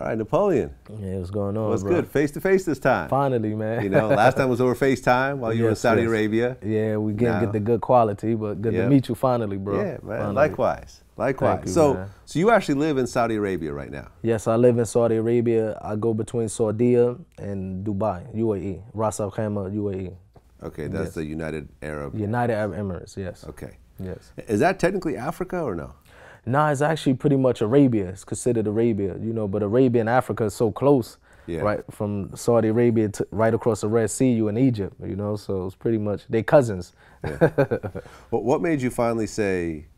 All right, Napoleon. Yeah, what's going on? What's bro? good? Face to face this time. Finally, man. you know, last time was over FaceTime while you yes, were in Saudi yes. Arabia. Yeah, we get get the good quality, but good yep. to meet you finally, bro. Yeah, man. Finally. Likewise. Likewise. You, so, man. so you actually live in Saudi Arabia right now? Yes, I live in Saudi Arabia. I go between Saudi and Dubai, UAE, Ras Al Khaimah, UAE. Okay, that's yes. the United Arab. United Arab Emirates. Yes. Okay. Yes. Is that technically Africa or no? Nah, it's actually pretty much Arabia. It's considered Arabia, you know, but Arabia and Africa is so close, yeah. right? From Saudi Arabia to right across the Red Sea, you in Egypt, you know, so it's pretty much they cousins. Yeah. well, what made you finally say,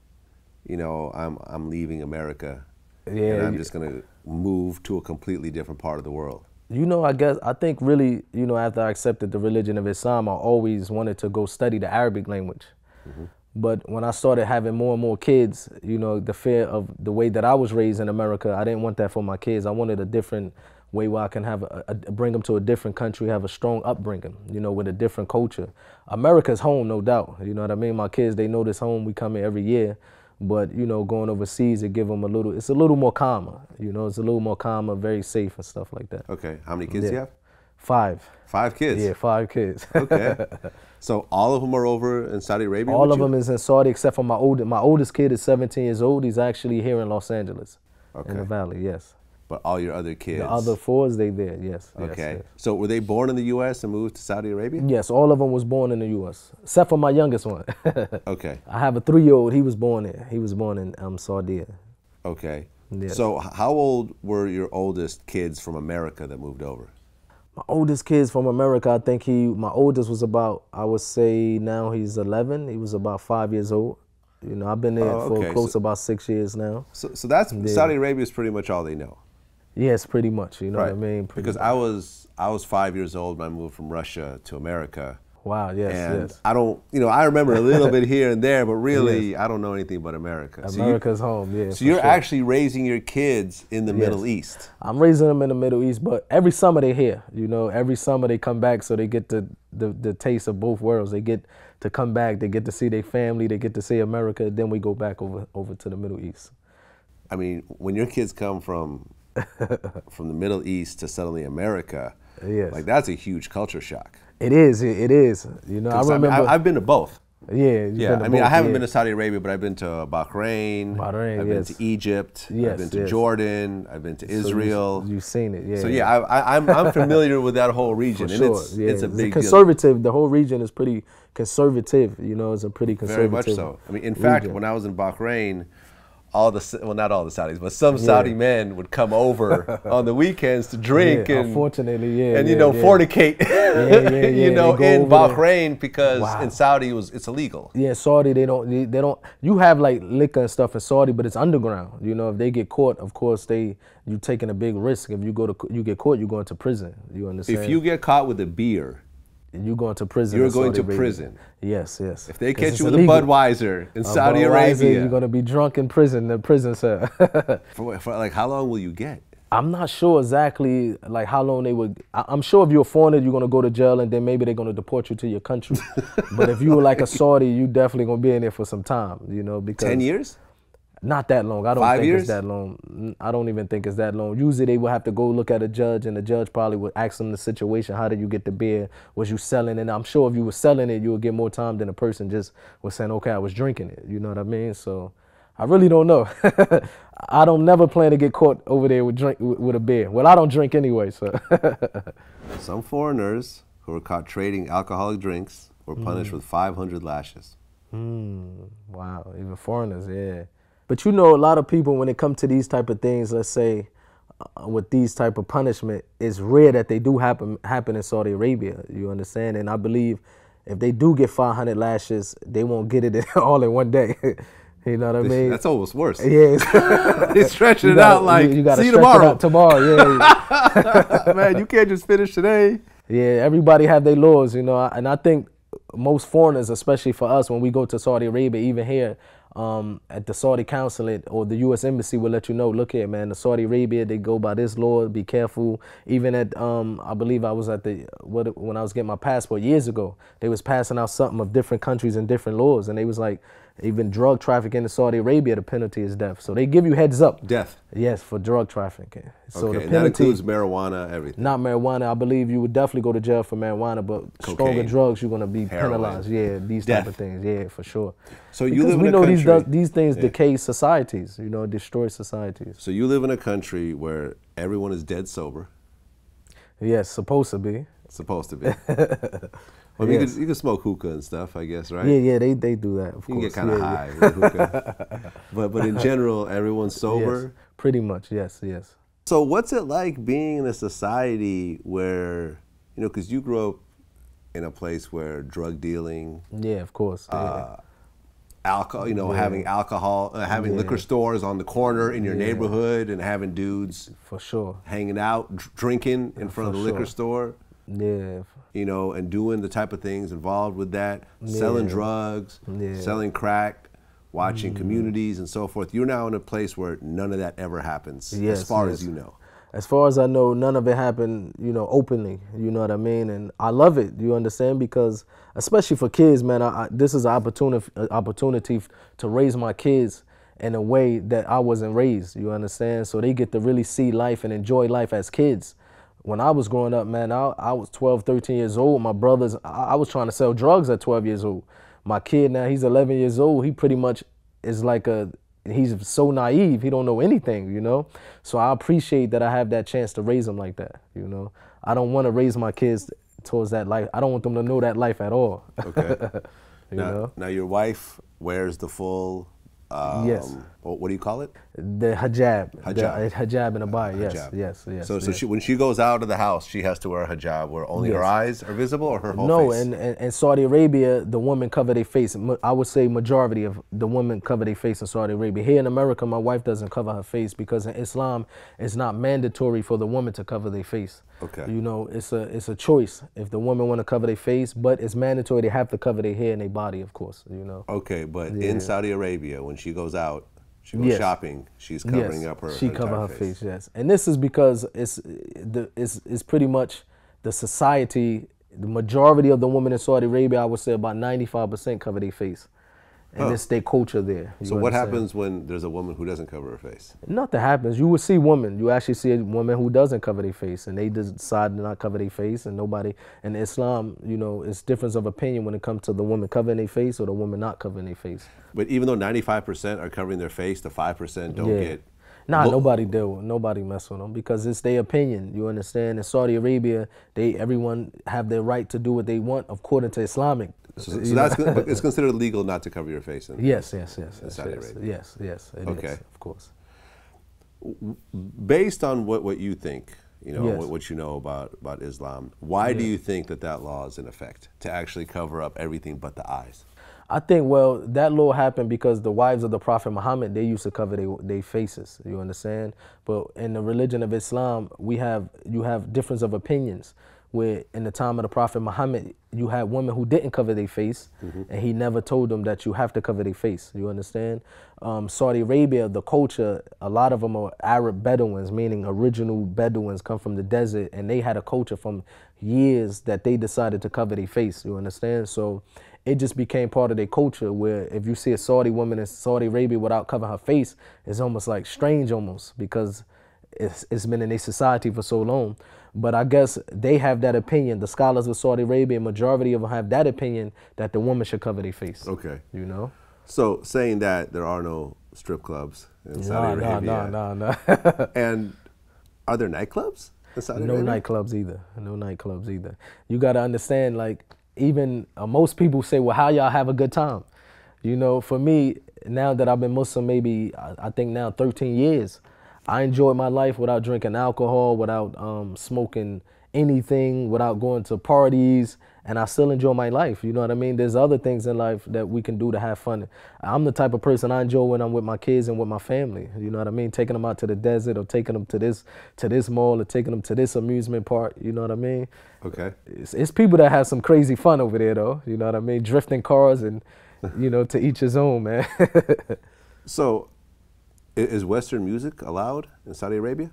you know, I'm I'm leaving America, yeah, and I'm just gonna move to a completely different part of the world? you know, I guess I think really, you know, after I accepted the religion of Islam, I always wanted to go study the Arabic language. Mm -hmm. But when I started having more and more kids, you know, the fear of the way that I was raised in America, I didn't want that for my kids. I wanted a different way where I can have a, a, bring them to a different country, have a strong upbringing, you know, with a different culture. America's home, no doubt. You know what I mean? My kids, they know this home. We come here every year, but you know, going overseas, it give them a little. It's a little more calmer. You know, it's a little more calmer, very safe and stuff like that. Okay, how many kids yeah. do you have? Five. Five kids. Yeah, five kids. okay. So all of them are over in Saudi Arabia. All of you? them is in Saudi, except for my old my oldest kid is 17 years old. He's actually here in Los Angeles, okay. in the Valley. Yes. But all your other kids. The other fours, they there. Yes. Okay. Yes, yes. So were they born in the U.S. and moved to Saudi Arabia? Yes, all of them was born in the U.S. except for my youngest one. okay. I have a three-year-old. He was born in he was born in um, Saudi. Okay. Yes. So how old were your oldest kids from America that moved over? my oldest kid's from America. I think he, my oldest was about, I would say now he's 11. He was about five years old. You know, I've been there oh, okay. for close so, about six years now. So, so that's yeah. Saudi Arabia is pretty much all they know. Yes, pretty much. You know right. what I mean? Pretty because much. I was I was five years old when I moved from Russia to America, Wow. Yes. And yes. I don't, you know, I remember a little bit here and there, but really, yes. I don't know anything but America. America's so you, home. Yeah. So you're sure. actually raising your kids in the yes. Middle East. I'm raising them in the Middle East, but every summer they're here. You know, every summer they come back, so they get the the, the taste of both worlds. They get to come back, they get to see their family, they get to see America. Then we go back over over to the Middle East. I mean, when your kids come from from the Middle East to suddenly America, yes. like that's a huge culture shock. It is. It is. You know, I remember. I, have been to both. Yeah. Yeah. I mean, both, I haven't yeah. been to Saudi Arabia, but I've been to Bahrain. Bahrain. I've yes. been to Egypt. Yes, I've been to yes. Jordan. I've been to Israel. So you, have seen it. Yeah. So yeah, yeah. I, am I'm, I'm familiar with that whole region, For and sure. it's yeah. it's a big it's conservative. Deal. The whole region is pretty conservative. You know, it's a pretty conservative. Very much so. I mean, in region. fact, when I was in Bahrain all the well not all the Saudis, but some yeah. Saudi men would come over on the weekends to drink yeah, and unfortunately, yeah, and you know fornicate, you know in Bahrain there. because wow. in Saudi it was it's illegal. Yeah, Saudi they don't they, they, don't you have like liquor and stuff in Saudi, but it's underground. You know if they get caught, of course they you taking a big risk. If you go to you get caught, you go into prison. You understand? If you get caught with a beer you're going to prison. You're going to prison. Yes, yes. If they catch you with illegal. a Budweiser in a Saudi Budweiser, Arabia, you're going to be drunk in prison. The prison cell. for, for like, how long will you get? I'm not sure exactly like how long they would. I, am sure if you're a foreigner, you're gonna go to jail, and then maybe they're gonna deport you to your country. but if you were like a Saudi, you definitely gonna be in there for some time, you know. Because ten years. Not that long. I don't Five think years? it's that long. I don't even think it's that long. Usually they would have to go look at a judge, and the judge probably would ask them the situation. How did you get the beer? Was you selling it? And I'm sure if you were selling it, you would get more time than a person just was saying, okay, I was drinking it. You know what I mean? So I really don't know. I don't never plan to get caught over there with drink with a beer. Well, I don't drink anyway, so. Some foreigners who were caught trading alcoholic drinks were punished mm. with 500 lashes. Mm. Wow, even foreigners, yeah. But you know, a lot of people when it comes to these type of things, let's say uh, with these type of punishment, it's rare that they do happen happen in Saudi Arabia. You understand? And I believe if they do get 500 lashes, they won't get it all in one day. you know what I mean? That's almost worse. Yeah, they stretching it gotta, out like you, you gotta see you tomorrow. tomorrow, yeah. Man, you can't just finish today. Yeah, everybody have their laws, you know, and I think most foreigners, especially for us, when we go to Saudi Arabia, even here, um, at the Saudi consulate or the U.S. embassy will let you know. Look here, man, the Saudi Arabia they go by this law. Be careful. Even at um, I believe I was at the what, when I was getting my passport years ago, they was passing out something of different countries and different laws, and they was like, even drug trafficking in Saudi Arabia, the penalty is death. So they give you heads up. Death. Yes, for drug trafficking. So okay, the penalty, and that includes marijuana, everything. Not marijuana. I believe you would definitely go to jail for marijuana, but Cocaine, stronger drugs, you're going to be heroin. penalized. Yeah, these death. type of things. Yeah, for sure. So you in live we Because we know these these things yeah. decay societies. You know, destroy societies. So you live in a country where everyone is dead sober. Yes, supposed to be. Supposed to be. Well, yes. you can you smoke hookah and stuff, I guess, right? Yeah, yeah, they, they do that. Of you course. get kind of yeah, high yeah. with hookah, but but in general, everyone's sober. Yes, pretty much, yes, yes. So what's it like being in a society where you know? Because you grew up in a place where drug dealing, yeah, of course, uh, yeah alcohol, you know, yeah. having alcohol, uh, having yeah. liquor stores on the corner in your yeah. neighborhood, and having dudes for sure hanging out, drinking in front of the sure. liquor store. Yeah, you know, and doing the type of things involved with that, yeah. selling drugs, yeah. selling crack, watching mm. communities and so forth. You're now in a place where none of that ever happens, yes, as far yes. as you know. As far as I know, none of it happened, you know, openly. You know what I mean? And I love it. You understand? Because especially for kids, man, I, I, this is an opportunity, an opportunity to raise my kids in a way that I wasn't raised. You understand? So they get to really see life and enjoy life as kids when I was growing up, man, I, I was 12, 13 years old. My brothers, I, I was trying to sell drugs at 12 years old. My kid now, he's 11 years old. He pretty much is like a, he's so naive. He don't know anything, you know? So I appreciate that I have that chance to raise him like that, you know? I don't want to raise my kids towards that life. I don't want them to know that life at all. Okay. you now, know? now your wife wears the full um, yes what do you call it? The hijab. Hijab. The hijab and a Yes, yes, yes. So, yes. so she, when she goes out of the house, she has to wear a hijab where only yes. her eyes are visible or her whole no, face? No, in, in, Saudi Arabia, the women cover their face. I would say majority of the women cover their face in Saudi Arabia. Here in America, my wife doesn't cover her face because in Islam, it's not mandatory for the woman to cover their face. Okay. You know, it's a it's a choice if the woman want to cover their face, but it's mandatory they have to cover their hair and their body, of course. You know. Okay, but yeah. in Saudi Arabia, when she goes out, she goes yes. shopping. She's covering yes. up her. She her cover her face. face. Yes, and this is because it's the it's it's pretty much the society. The majority of the women in Saudi Arabia, I would say, about ninety five percent cover their face and huh. it's their culture there. So what happens when there's a woman who doesn't cover her face? Nothing happens. You will see women. You actually see a woman who doesn't cover their face, and they decide to not cover their face, and nobody. And Islam, you know, it's difference of opinion when it comes to the woman covering their face or the woman not covering their face. But even though 95% are covering their face, the 5% don't yeah. get. Nah, nobody deal with nobody mess with them because it's their opinion. You understand? In Saudi Arabia, they everyone have their right to do what they want according to Islamic so, so that's it's considered legal not to cover your face. In, yes, yes, yes, yes, yes, yes, yes. okay, is, of course. Based on what, what you think, you know, yes. what, what, you know about, about Islam, why do you think that that law is in effect to actually cover up everything but the eyes? I think well that law happened because the wives of the Prophet Muhammad they used to cover their they faces. You understand? But in the religion of Islam, we have you have difference of opinions where in the time of the Prophet Muhammad, you had women who didn't cover their face, mm -hmm. and he never told them that you have to cover their face. You understand? Um, Saudi Arabia, the culture, a lot of them are Arab Bedouins, meaning original Bedouins come from the desert, and they had a culture from years that they decided to cover their face. You understand? So it just became part of their culture where if you see a Saudi woman in Saudi Arabia without covering her face, it's almost like strange almost because it's, it's been in their society for so long. But I guess they have that opinion. The scholars of Saudi Arabia, majority of them have that opinion that the woman should cover their face. Okay. You know? So saying that there are no strip clubs in nah, Saudi Arabia. No, no, no, no. And are there nightclubs in Saudi no Arabia? No nightclubs either. No nightclubs either. You got to understand, like, even uh, most people say, well, how y'all have a good time? You know, for me, now that I've been Muslim, maybe I, I think now 13 years, I enjoyed my life without drinking alcohol, without um, smoking anything, without going to parties, and I still enjoy my life. You know what I mean? There's other things in life that we can do to have fun. I'm the type of person I enjoy when I'm with my kids and with my family. You know what I mean? Taking them out to the desert or taking them to this to this mall or taking them to this amusement park. You know what I mean? Okay. It's, it's people that have some crazy fun over there though. You know what I mean? Drifting cars and you know to each his own, man. so is Western music allowed in Saudi Arabia?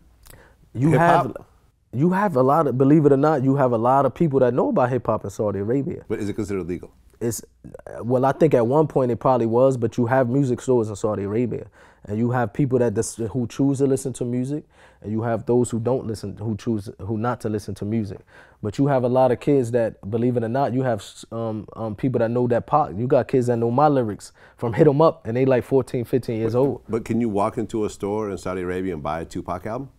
You have you have a lot of believe it or not, you have a lot of people that know about hip hop in Saudi Arabia. But is it considered legal? It's well, I think at one point it probably was, but you have music stores in Saudi Arabia and you have people that dis- who choose to listen to music and you have those who don't listen who choose who not to listen to music but you have a lot of kids that believe it or not you have um, um, people that know that pop you got kids that know my lyrics from hit 'em up and they like 14 15 years but, old but can you walk into a store in saudi arabia and buy a tupac album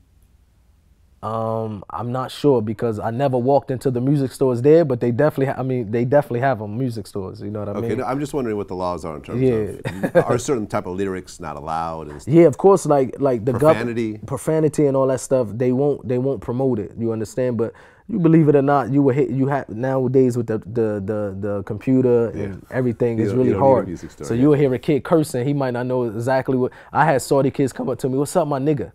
um, I'm not sure because I never walked into the music stores there, but they definitely, I mean, they definitely have them music stores. You know what I okay, mean? Okay, I'm just wondering what the laws are in terms yeah. of are certain type of lyrics not allowed and Yeah, of course, like like the profanity, profanity, and all that stuff. They won't they won't promote it. You understand? But you believe it or not, you were hit. You have nowadays with the the the, the computer yeah. and everything is really hard. so yeah. you'll hear a kid cursing. He might not know exactly what. I had Saudi kids come up to me, "What's up, my nigga?"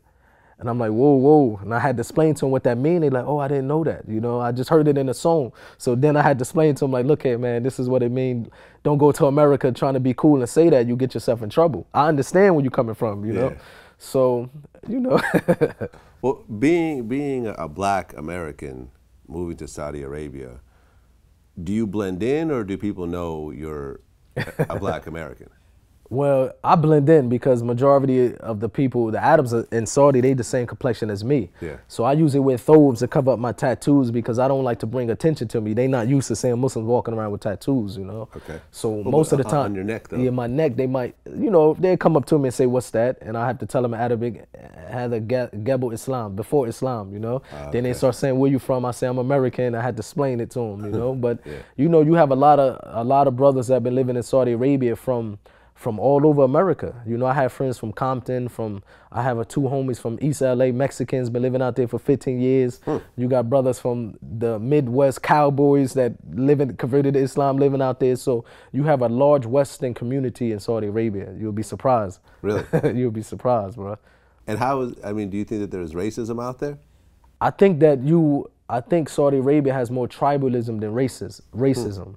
And I'm like, whoa, whoa. And I had to explain to him what that mean. They like, oh, I didn't know that. You know, I just heard it in a song. So then I had to explain to him, like, look, hey, man, this is what it mean. Don't go to America trying to be cool and say that. You get yourself in trouble. I understand where you're coming from, you yeah. know. So, you know. well, being being a black American moving to Saudi Arabia, do you blend in or do people know you're a black American? Well, I blend in because majority of the people, the Adams in Saudi, they the same complexion as me. Yeah. So I usually wear thobes to cover up my tattoos because I don't like to bring attention to me. They not used to seeing Muslims walking around with tattoos, you know. Okay. So well, most of the uh, time, on your neck though. Yeah, my neck. They might, you know, they come up to me and say, "What's that?" And I have to tell them Arabic, had a Gebel Islam before Islam, you know. okay. Ah, then they start saying, "Where you from?" I say, "I'm American." I had to explain it to them, you know. But yeah. you know, you have a lot of a lot of brothers that have been living in Saudi Arabia from from all over America. You know, I have friends from Compton, from I have a two homies from East LA, Mexicans, been living out there for 15 years. Hmm. You got brothers from the Midwest cowboys that live in converted to Islam living out there. So you have a large Western community in Saudi Arabia. You'll be surprised. Really? You'll be surprised, bro. And how is I mean, do you think that there's racism out there? I think that you I think Saudi Arabia has more tribalism than racism. racism. Hmm.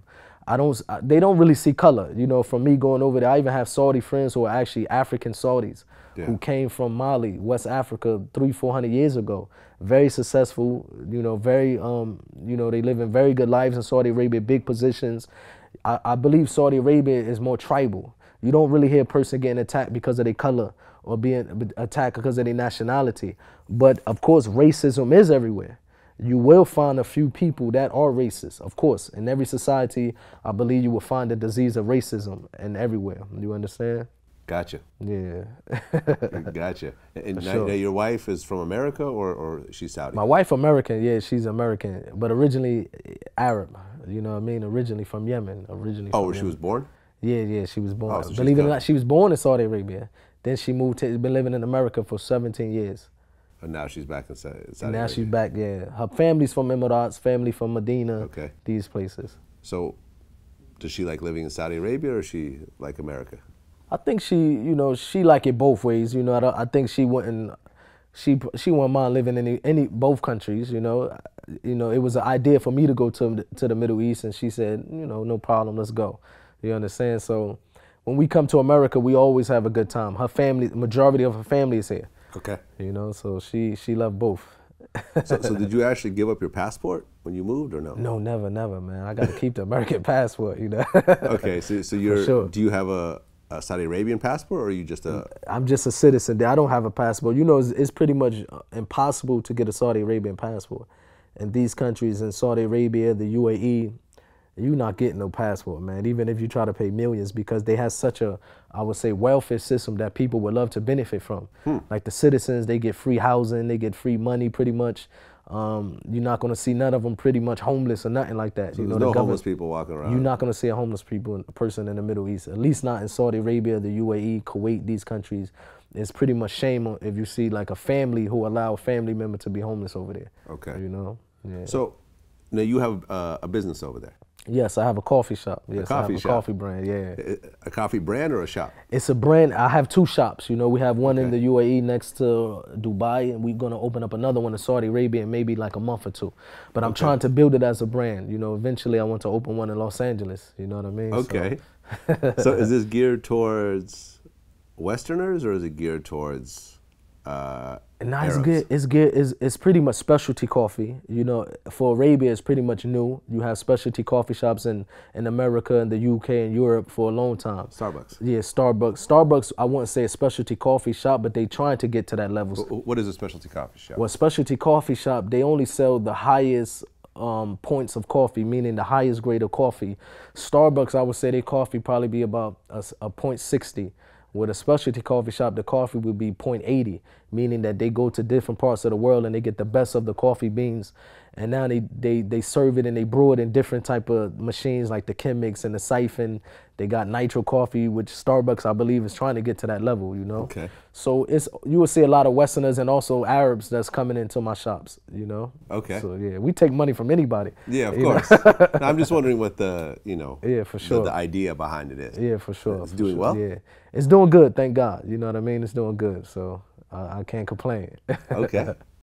I don't, they don't really see color, you know, from me going over there. I even have Saudi friends who are actually African Saudis yeah. who came from Mali, West Africa, three, 400 years ago. Very successful, you know, very, um, you know, they live in very good lives in Saudi Arabia, big positions. I, I believe Saudi Arabia is more tribal. You don't really hear a person getting attacked because of their color or being attacked because of their nationality. But of course, racism is everywhere you will find a few people that are racist, of course. In every society, I believe you will find the disease of racism and everywhere. You understand? Gotcha. Yeah. gotcha. And now, sure. now your wife is from America or, or she's Saudi? My wife American, yeah, she's American, but originally Arab. You know what I mean? Originally from Yemen. Originally. Oh, where Yemen. she was born? Yeah, yeah, she was born. Oh, so Believe it or not, she was born in Saudi Arabia. Then she moved to, been living in America for 17 years. And now she's back in Saudi. now she's back. Yeah, her family's from Emirates, family from Medina. Okay. These places. So, does she like living in Saudi Arabia or she like America? I think she, you know, she like it both ways. You know, I, I think she wouldn't, she she wouldn't mind living in any, any both countries. You know, you know, it was an idea for me to go to to the Middle East, and she said, you know, no problem, let's go. You understand? So when we come to America, we always have a good time. Her family, majority of her family is here. Okay. You know, so she she loved both. so, so, did you actually give up your passport when you moved or no? No, never, never, man. I got to keep the American passport, you know. okay, so so you're sure. do you have a, a, Saudi Arabian passport or are you just a I'm just a citizen. I don't have a passport. You know, it's, it's pretty much uh, impossible to get a Saudi Arabian passport. In these countries in Saudi Arabia, the UAE, you're not getting no passport, man. Even if you try to pay millions, because they have such a, I would say, welfare system that people would love to benefit from. Hmm. Like the citizens, they get free housing, they get free money, pretty much. Um, you're not gonna see none of them pretty much homeless or nothing like that. So you know, no homeless people walking around. You're not gonna see a homeless people person in the Middle East, at least not in Saudi Arabia, the UAE, Kuwait, these countries. It's pretty much shame if you see like a family who allow a family member to be homeless over there. Okay. You know. Yeah. So, now you have uh, a business over there. Yes, I have a coffee shop. Yes, a coffee I have a coffee brand. Yeah, a coffee brand or a shop? It's a brand. I have two shops. You know, we have one okay. in the UAE next to Dubai, and we're gonna open up another one in Saudi Arabia in maybe like a month or two. But I'm okay. trying to build it as a brand. You know, eventually I want to open one in Los Angeles. You know what I mean? Okay. So, so is this geared towards Westerners or is it geared towards? Uh, nah, it's good. It's good. It's, it's pretty much specialty coffee. You know, for Arabia, it's pretty much new. You have specialty coffee shops in, in America and the UK and Europe for a long time. Starbucks. Yeah, Starbucks. Starbucks, I wouldn't say a specialty coffee shop, but they trying to get to that level. What is a specialty coffee shop? Well, specialty coffee shop, they only sell the highest um, points of coffee, meaning the highest grade of coffee. Starbucks, I would say their coffee probably be about a, a 0.60. With a specialty coffee shop, the coffee would be 0.80 meaning that they go to different parts of the world and they get the best of the coffee beans. And now they, they, they serve it and they brew it in different type of machines like the Chemex and the Siphon. They got nitro coffee, which Starbucks, I believe, is trying to get to that level, you know? Okay. So it's you will see a lot of Westerners and also Arabs that's coming into my shops, you know? Okay. So yeah, we take money from anybody. Yeah, of course. now, I'm just wondering what the, you know, yeah, for sure. the, the idea behind it is. Yeah, for sure. It's for doing sure. well? Yeah. It's doing good, thank God. You know what I mean? It's doing good, so. I, I can't complain. okay.